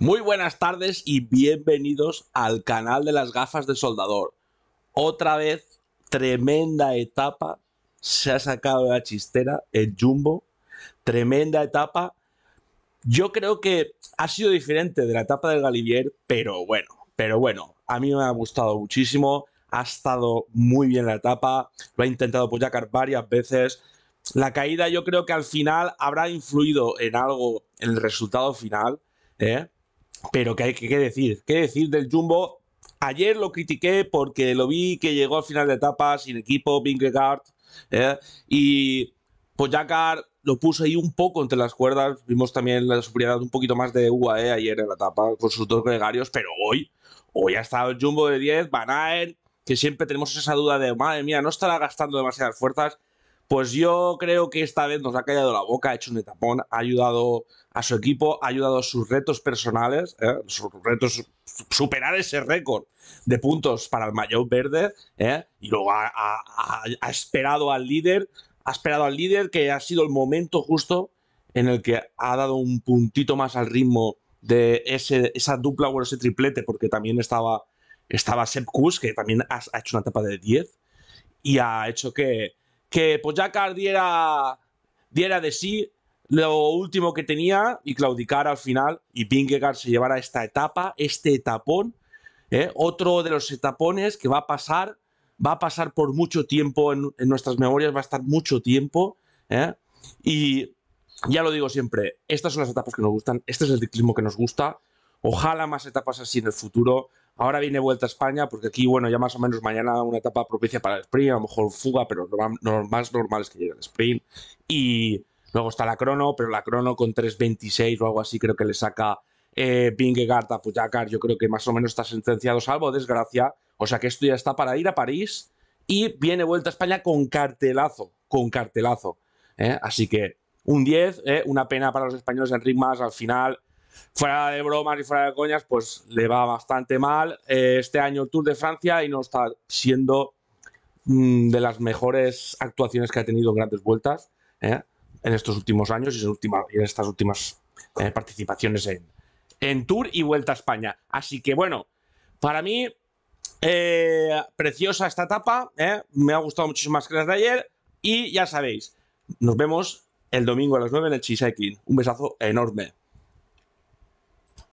Muy buenas tardes y bienvenidos al canal de las gafas de soldador. Otra vez, tremenda etapa. Se ha sacado de la chistera el jumbo. Tremenda etapa. Yo creo que ha sido diferente de la etapa del Galivier, pero bueno, pero bueno, a mí me ha gustado muchísimo. Ha estado muy bien la etapa. Lo ha intentado apoyar varias veces. La caída yo creo que al final habrá influido en algo en el resultado final. ¿eh? Pero ¿qué, hay que decir? ¿Qué decir del Jumbo? Ayer lo critiqué porque lo vi que llegó al final de etapa sin equipo, Vingegaard, ¿eh? y pues lo puso ahí un poco entre las cuerdas. Vimos también la superioridad un poquito más de UAE ¿eh? ayer en la etapa con sus dos gregarios, pero hoy, hoy ha estado el Jumbo de 10, Van Aert, que siempre tenemos esa duda de, madre mía, no estará gastando demasiadas fuerzas. Pues yo creo que esta vez nos ha callado la boca, ha hecho un etapón, ha ayudado a su equipo, ha ayudado a sus retos personales, ¿eh? sus retos, superar ese récord de puntos para el mayor verde, ¿eh? y luego ha, esperado al líder, ha esperado al líder que ha sido el momento justo en el que ha dado un puntito más al ritmo de esa dupla o ese triplete, porque también estaba, estaba Sepp que también ha, ha hecho una etapa de 10, y ha hecho que, que pues diera, diera de sí lo último que tenía y claudicar al final y Vingegaard se llevara esta etapa, este etapón, ¿eh? otro de los etapones que va a pasar, va a pasar por mucho tiempo en, nuestras memorias, va a estar mucho tiempo ¿eh? y ya lo digo siempre, estas son las etapas que nos gustan, este es el ciclismo que nos gusta, ojalá más etapas así en el futuro, Ahora viene vuelta a España, porque aquí, bueno, ya más o menos mañana una etapa propicia para el sprint, a lo mejor fuga, pero lo más normal es que llegue el sprint. Y luego está la crono, pero la crono con 3.26 o algo así creo que le saca eh, a Puyacar. Yo creo que más o menos está sentenciado, salvo desgracia. O sea que esto ya está para ir a París y viene vuelta a España con cartelazo, con cartelazo. ¿eh? Así que un 10, ¿eh? una pena para los españoles, en Más al final fuera de bromas y fuera de coñas, pues le va bastante mal. Eh, este año el Tour de Francia y no está siendo mm, de las mejores actuaciones que ha tenido grandes vueltas ¿eh? en estos últimos años y en, estas últimas eh, participaciones en, Tour y Vuelta a España. Así que bueno, para mí, preciosa esta etapa, me ha gustado muchísimo más que las de ayer y ya sabéis, nos vemos el domingo a las 9 en el Chisekin. Un besazo enorme.